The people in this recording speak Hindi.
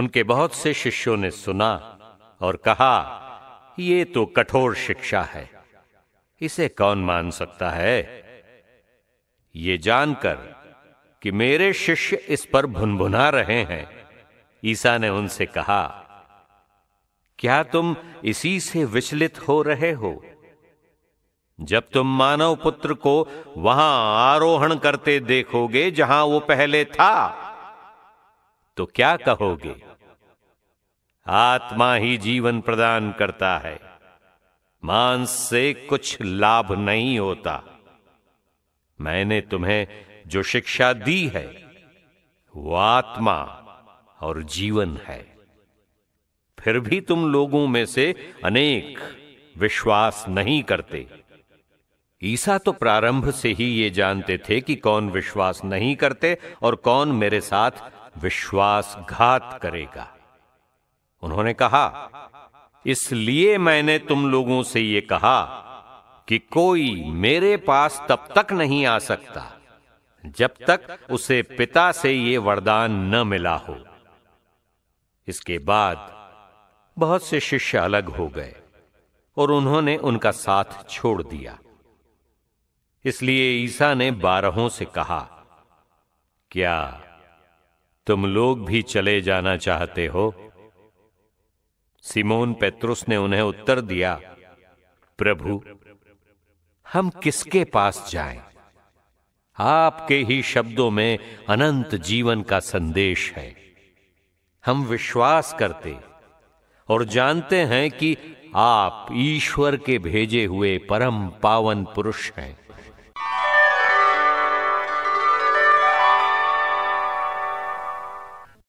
उनके बहुत से शिष्यों ने सुना और कहा ये तो कठोर शिक्षा है इसे कौन मान सकता है ये जानकर कि मेरे शिष्य इस पर भुनभुना रहे हैं ईसा ने उनसे कहा क्या तुम इसी से विचलित हो रहे हो जब तुम मानव पुत्र को वहां आरोहण करते देखोगे जहां वो पहले था तो क्या कहोगे आत्मा ही जीवन प्रदान करता है मांस से कुछ लाभ नहीं होता मैंने तुम्हें जो शिक्षा दी है वो आत्मा और जीवन है फिर भी तुम लोगों में से अनेक विश्वास नहीं करते ईसा तो प्रारंभ से ही ये जानते थे कि कौन विश्वास नहीं करते और कौन मेरे साथ विश्वासघात करेगा उन्होंने कहा इसलिए मैंने तुम लोगों से ये कहा कि कोई मेरे पास तब तक नहीं आ सकता जब तक उसे पिता से ये वरदान न मिला हो इसके बाद बहुत से शिष्य अलग हो गए और उन्होंने उनका साथ छोड़ दिया इसलिए ईसा ने बारहों से कहा क्या तुम लोग भी चले जाना चाहते हो सिमोन पेत्रुस ने उन्हें उत्तर दिया प्रभु हम किसके पास जाएं? आपके ही शब्दों में अनंत जीवन का संदेश है हम विश्वास करते और जानते हैं कि आप ईश्वर के भेजे हुए परम पावन पुरुष हैं